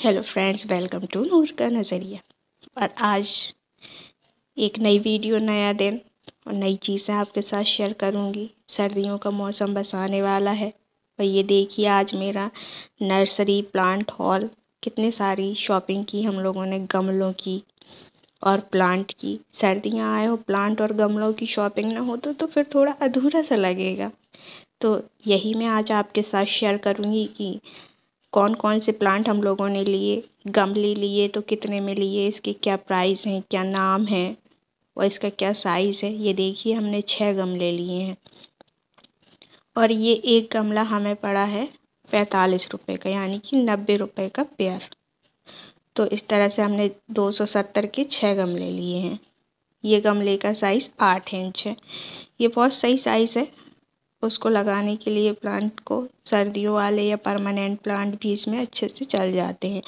hello friends welcome to Noor का नज़रिया और आज एक नई वीडियो नया दिन और नई चीज़ें आपके साथ शेयर करूंगी सर्दियों का मौसम बस आने वाला है और ये देखिए आज मेरा नर्सरी प्लांट हॉल कितने सारी शॉपिंग की हम लोगों ने गमलों की और प्लांट की सर्दियाँ आए हो प्लांट और गमलों की शॉपिंग ना हो तो, तो फिर थोड़ा अधूरा सा लगेगा तो यही मैं आज आपके साथ शेयर करूँगी कि कौन कौन से प्लांट हम लोगों ने लिए गमले लिए तो कितने में लिए इसके क्या प्राइस हैं क्या नाम है और इसका क्या साइज़ है ये देखिए हमने छः गमले लिए हैं और ये एक गमला हमें पड़ा है पैंतालीस रुपये का यानी कि नब्बे रुपये का पेयर तो इस तरह से हमने दो सौ सत्तर के छः गमले लिए हैं ये गमले का साइज़ आठ इंच है ये बहुत सही साइज़ है उसको लगाने के लिए प्लांट को सर्दियों वाले या परमानेंट प्लांट भी इसमें अच्छे से चल जाते हैं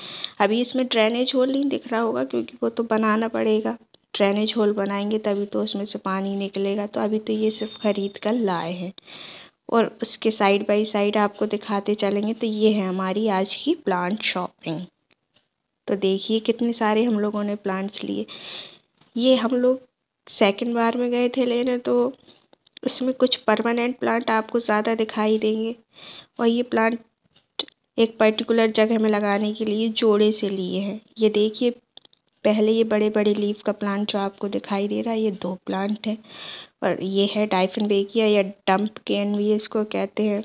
अभी इसमें ड्रेनेज होल नहीं दिख रहा होगा क्योंकि वो तो बनाना पड़ेगा ड्रेनेज होल बनाएंगे तभी तो उसमें से पानी निकलेगा तो अभी तो ये सिर्फ खरीद कर लाए हैं और उसके साइड बाई साइड आपको दिखाते चलेंगे तो ये है हमारी आज की प्लांट शॉपिंग तो देखिए कितने सारे हम लोगों ने प्लांट्स लिए ये हम लोग सेकेंड बार में गए थे लेने तो उसमें कुछ परमानेंट प्लांट आपको ज़्यादा दिखाई देंगे और ये प्लांट एक पर्टिकुलर जगह में लगाने के लिए जोड़े से लिए हैं ये देखिए पहले ये बड़े बड़े लीफ का प्लांट जो आपको दिखाई दे रहा है ये दो प्लांट है और ये है डाइफिन बेकिया या डम्प कैन भी इसको कहते हैं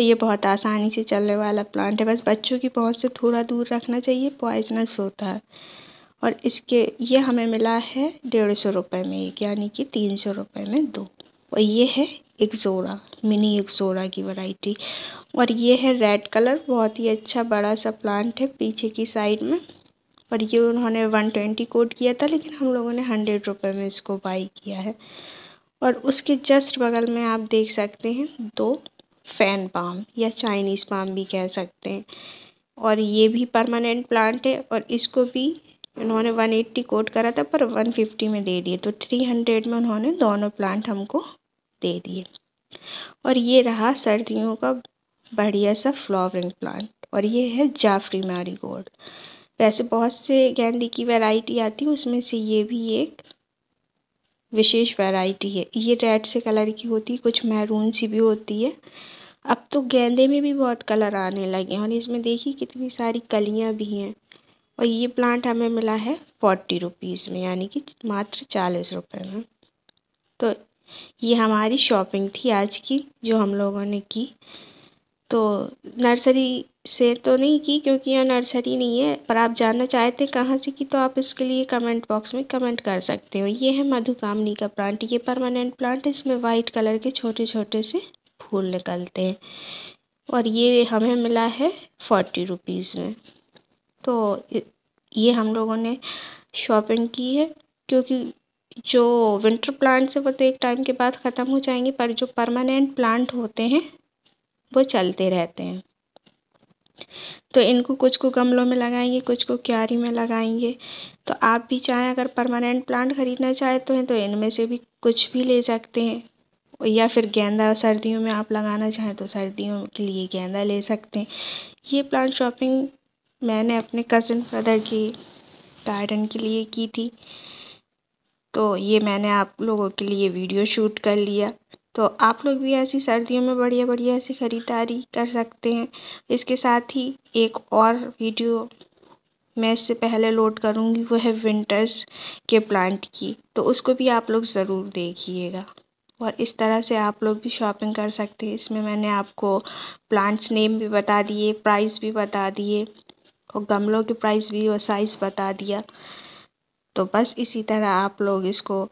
ये बहुत आसानी से चलने वाला प्लांट है बस बच्चों की बहुत से थोड़ा दूर रखना चाहिए पॉइजनस होता है और इसके ये हमें मिला है डेढ़ सौ रुपये में एक यानी कि तीन सौ रुपये में दो और ये है एक जोड़ा मिनी एक जोड़ा की वैरायटी और ये है रेड कलर बहुत ही अच्छा बड़ा सा प्लांट है पीछे की साइड में और ये उन्होंने वन ट्वेंटी कोट किया था लेकिन हम लोगों ने हंड्रेड रुपये में इसको बाई किया है और उसके जस्ट बगल में आप देख सकते हैं दो फैन पाम या चाइनीज़ पाम भी कह सकते हैं और ये भी परमानेंट प्लांट है और इसको भी वन 180 कोट करा था पर 150 में दे दिए तो 300 में उन्होंने दोनों प्लांट हमको दे दिए और ये रहा सर्दियों का बढ़िया सा फ्लावरिंग प्लांट और ये है जाफरी मारी गोल्ड वैसे बहुत से गेंदे की वैरायटी आती है उसमें से ये भी एक विशेष वैरायटी है ये रेड से कलर की होती है कुछ मैरून सी भी होती है अब तो गेंदे में भी बहुत कलर आने लगे हैं और इसमें देखिए कितनी सारी कलियाँ भी हैं और ये प्लांट हमें मिला है फोर्टी रुपीज़ में यानी कि मात्र चालीस रुपये में तो ये हमारी शॉपिंग थी आज की जो हम लोगों ने की तो नर्सरी से तो नहीं की क्योंकि यहाँ नर्सरी नहीं है पर आप जानना चाहते हैं कहाँ से की तो आप इसके लिए कमेंट बॉक्स में कमेंट कर सकते हो ये है मधुकामनी का प्लांट ये परमानेंट प्लांट है इसमें वाइट कलर के छोटे छोटे से फूल निकलते हैं और ये हमें मिला है फोर्टी रुपीज़ में तो ये हम लोगों ने शॉपिंग की है क्योंकि जो विंटर प्लांट्स है वो तो एक टाइम के बाद ख़त्म हो जाएंगे पर जो परमानेंट प्लांट होते हैं वो चलते रहते हैं तो इनको कुछ को गमलों में लगाएंगे कुछ को क्यारी में लगाएंगे तो आप भी चाहें अगर परमानेंट प्लांट ख़रीदना चाहते हैं तो इनमें से भी कुछ भी ले सकते हैं या फिर गेंदा सर्दियों में आप लगाना चाहें तो सर्दियों के लिए गेंदा ले सकते हैं ये प्लांट शॉपिंग मैंने अपने कज़न ब्रदर की गार्डन के लिए की थी तो ये मैंने आप लोगों के लिए वीडियो शूट कर लिया तो आप लोग भी ऐसी सर्दियों में बढ़िया बढ़िया ऐसी ख़रीदारी कर सकते हैं इसके साथ ही एक और वीडियो मैं इससे पहले लोड करूँगी वो है विंटर्स के प्लांट की तो उसको भी आप लोग ज़रूर देखिएगा और इस तरह से आप लोग भी शॉपिंग कर सकते हैं इसमें मैंने आपको प्लांट्स नेम भी बता दिए प्राइस भी बता दिए और गमलों के प्राइस भी और साइज़ बता दिया तो बस इसी तरह आप लोग इसको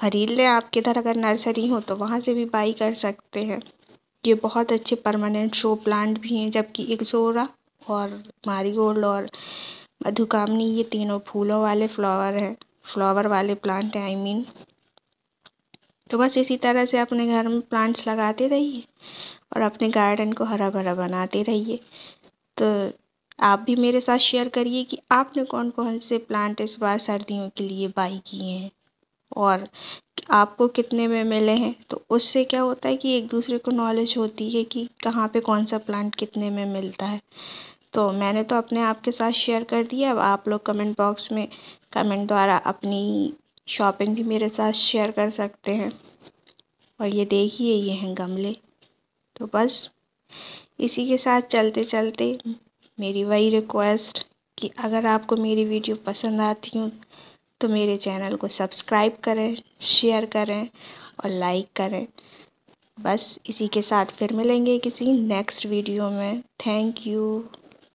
ख़रीद लें आपके इधर अगर नर्सरी हो तो वहाँ से भी बाई कर सकते हैं ये बहुत अच्छे परमानेंट शो प्लांट भी हैं जबकि एक्सोरा और मारीगोल्ड और मधुकामनी ये तीनों फूलों वाले फ्लावर हैं फ्लावर वाले प्लांट हैं आई मीन तो बस इसी तरह से अपने घर में प्लांट्स लगाते रहिए और अपने गार्डन को हरा भरा बनाते रहिए तो आप भी मेरे साथ शेयर करिए कि आपने कौन कौन से प्लांट इस बार सर्दियों के लिए बाई किए हैं और आपको कितने में मिले हैं तो उससे क्या होता है कि एक दूसरे को नॉलेज होती है कि कहाँ पे कौन सा प्लांट कितने में मिलता है तो मैंने तो अपने आप के साथ शेयर कर दिया अब आप लोग कमेंट बॉक्स में कमेंट द्वारा अपनी शॉपिंग भी मेरे साथ शेयर कर सकते हैं और ये देखिए ये हैं गमले तो बस इसी के साथ चलते चलते मेरी वही रिक्वेस्ट कि अगर आपको मेरी वीडियो पसंद आती हो तो मेरे चैनल को सब्सक्राइब करें शेयर करें और लाइक करें बस इसी के साथ फिर मिलेंगे किसी नेक्स्ट वीडियो में थैंक यू